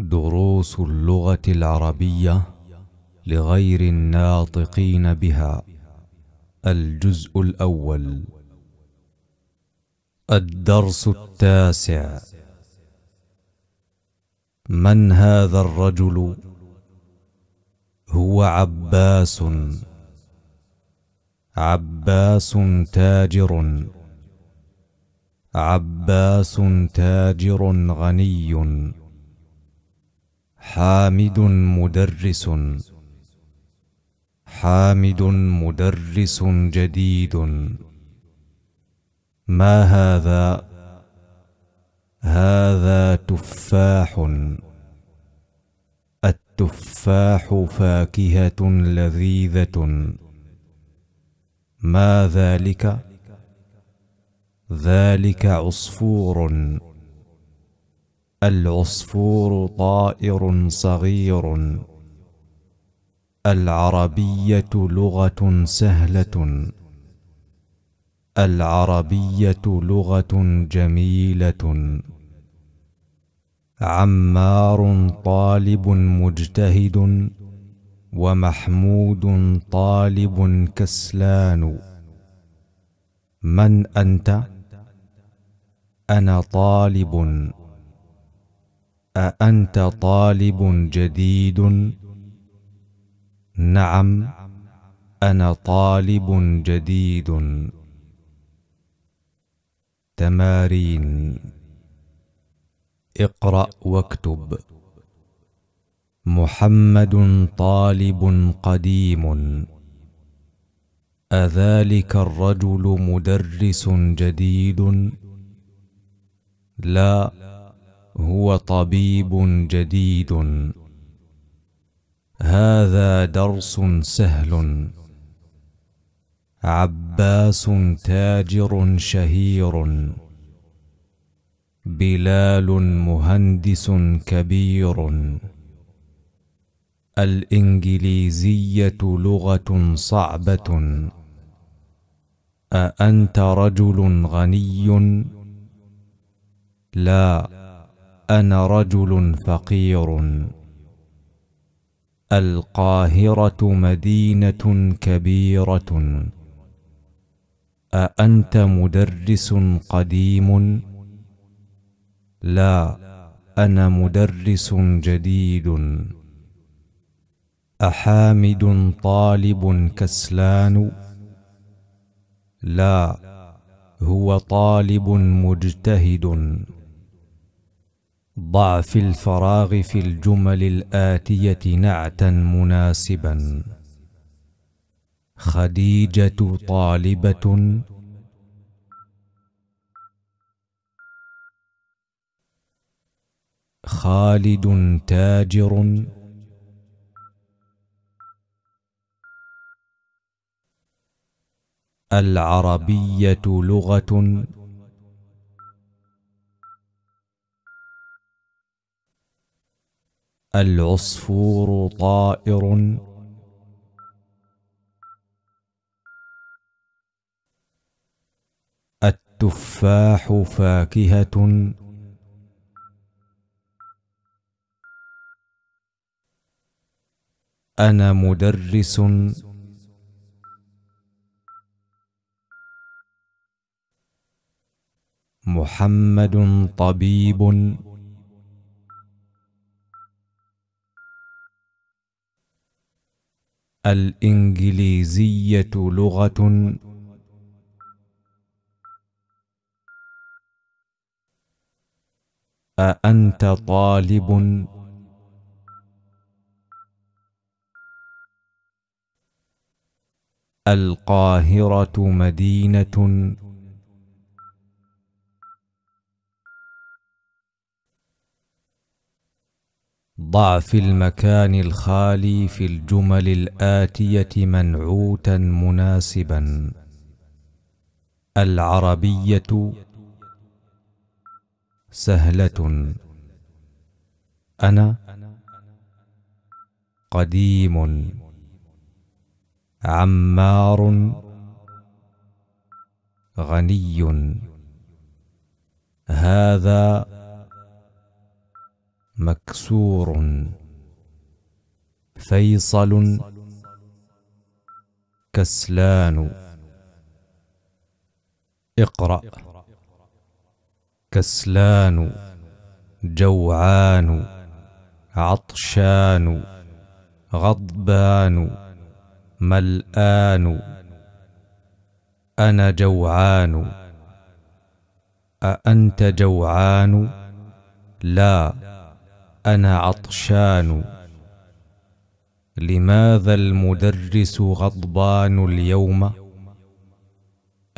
دروس اللغة العربية لغير الناطقين بها الجزء الأول الدرس التاسع من هذا الرجل هو عباس عباس تاجر عباس تاجر غني حامد مدرس حامد مدرس جديد ما هذا هذا تفاح التفاح فاكهه لذيذه ما ذلك ذلك عصفور العصفور طائر صغير العربيه لغه سهله العربيه لغه جميله عمار طالب مجتهد ومحمود طالب كسلان من انت انا طالب أأنت طالب جديد؟ نعم أنا طالب جديد تمارين اقرأ واكتب محمد طالب قديم أذلك الرجل مدرس جديد؟ لا هو طبيب جديد هذا درس سهل عباس تاجر شهير بلال مهندس كبير الإنجليزية لغة صعبة أأنت رجل غني؟ لا انا رجل فقير القاهره مدينه كبيره اانت مدرس قديم لا انا مدرس جديد احامد طالب كسلان لا هو طالب مجتهد ضع في الفراغ في الجمل الآتية نعتا مناسبا خديجة طالبة خالد تاجر العربية لغة العصفور طائر التفاح فاكهة أنا مدرس محمد طبيب الإنجليزية لغة أأنت طالب القاهرة مدينة ضع في المكان الخالي في الجمل الآتية منعوتا مناسبا العربية سهلة أنا قديم عمار غني هذا مكسور فيصل كسلان اقرأ كسلان جوعان عطشان غضبان ملآن أنا جوعان أأنت جوعان لا انا عطشان لماذا المدرس غضبان اليوم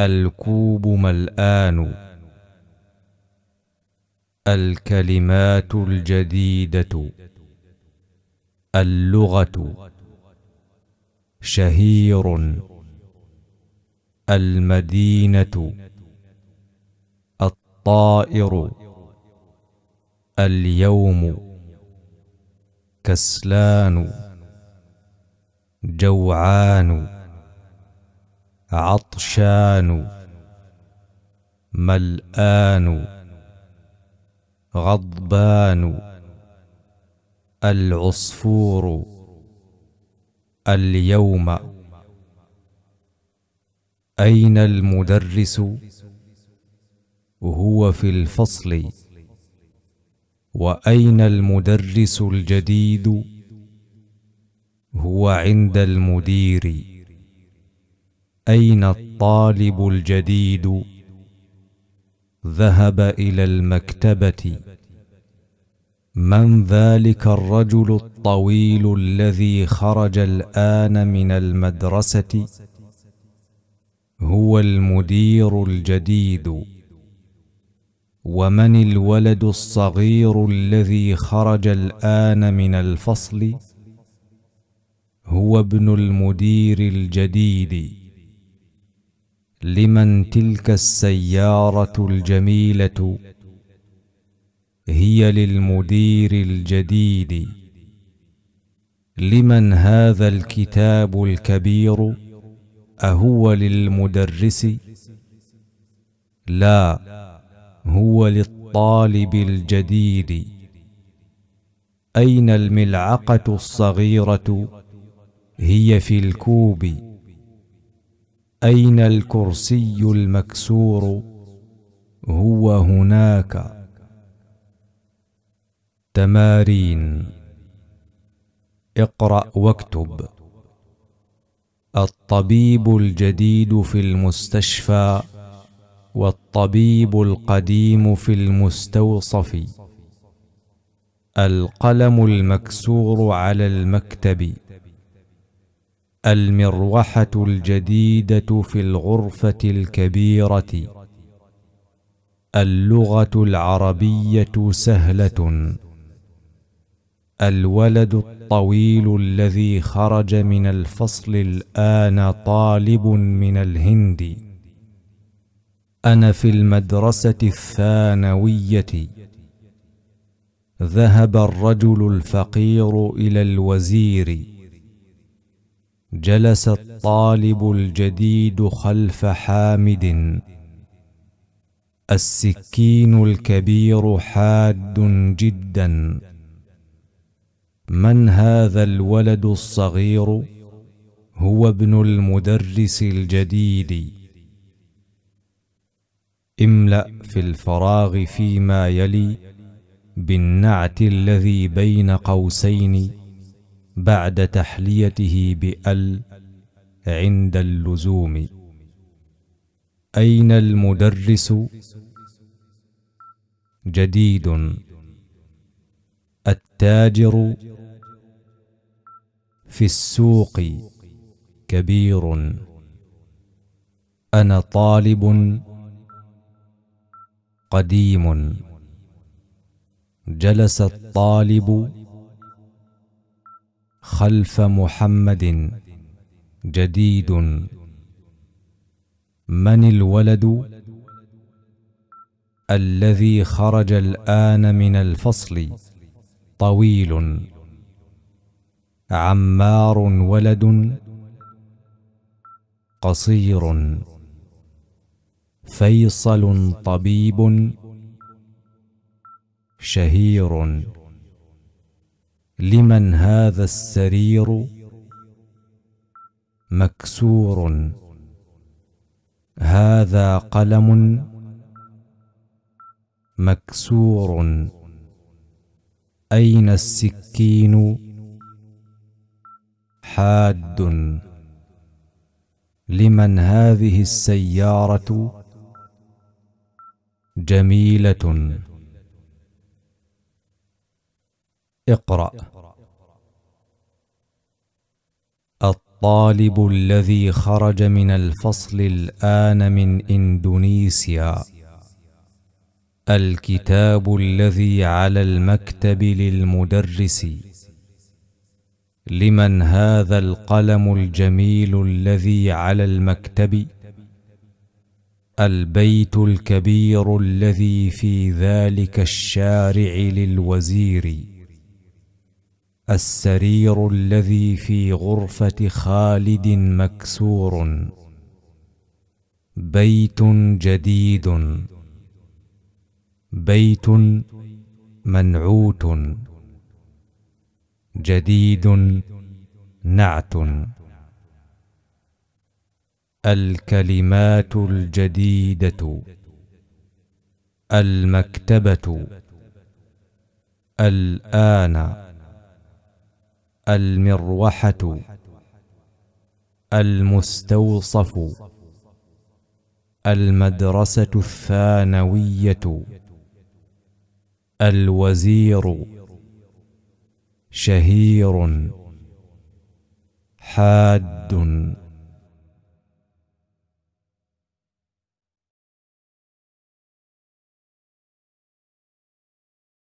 الكوب ملان الكلمات الجديده اللغه شهير المدينه الطائر اليوم كسلان جوعان عطشان ملآن غضبان العصفور اليوم أين المدرس هو في الفصل واين المدرس الجديد هو عند المدير اين الطالب الجديد ذهب الى المكتبه من ذلك الرجل الطويل الذي خرج الان من المدرسه هو المدير الجديد ومن الولد الصغير الذي خرج الان من الفصل هو ابن المدير الجديد لمن تلك السياره الجميله هي للمدير الجديد لمن هذا الكتاب الكبير اهو للمدرس لا هو للطالب الجديد اين الملعقه الصغيره هي في الكوب اين الكرسي المكسور هو هناك تمارين اقرا واكتب الطبيب الجديد في المستشفى والطبيب القديم في المستوصف القلم المكسور على المكتب المروحه الجديده في الغرفه الكبيره اللغه العربيه سهله الولد الطويل الذي خرج من الفصل الان طالب من الهند أنا في المدرسة الثانوية ذهب الرجل الفقير إلى الوزير جلس الطالب الجديد خلف حامد السكين الكبير حاد جدا من هذا الولد الصغير هو ابن المدرس الجديد املأ في الفراغ فيما يلي بالنعت الذي بين قوسين بعد تحليته بأل عند اللزوم أين المدرس؟ جديد التاجر في السوق كبير أنا طالب قديم جلس الطالب خلف محمد جديد من الولد الذي خرج الآن من الفصل طويل عمار ولد قصير فيصل طبيب شهير لمن هذا السرير مكسور هذا قلم مكسور أين السكين حاد لمن هذه السيارة جميلة اقرأ الطالب الذي خرج من الفصل الآن من إندونيسيا الكتاب الذي على المكتب للمدرس لمن هذا القلم الجميل الذي على المكتب؟ البيت الكبير الذي في ذلك الشارع للوزير السرير الذي في غرفه خالد مكسور بيت جديد بيت منعوت جديد نعت الكلمات الجديدة المكتبة الآن المروحة المستوصف المدرسة الثانوية الوزير شهير حاد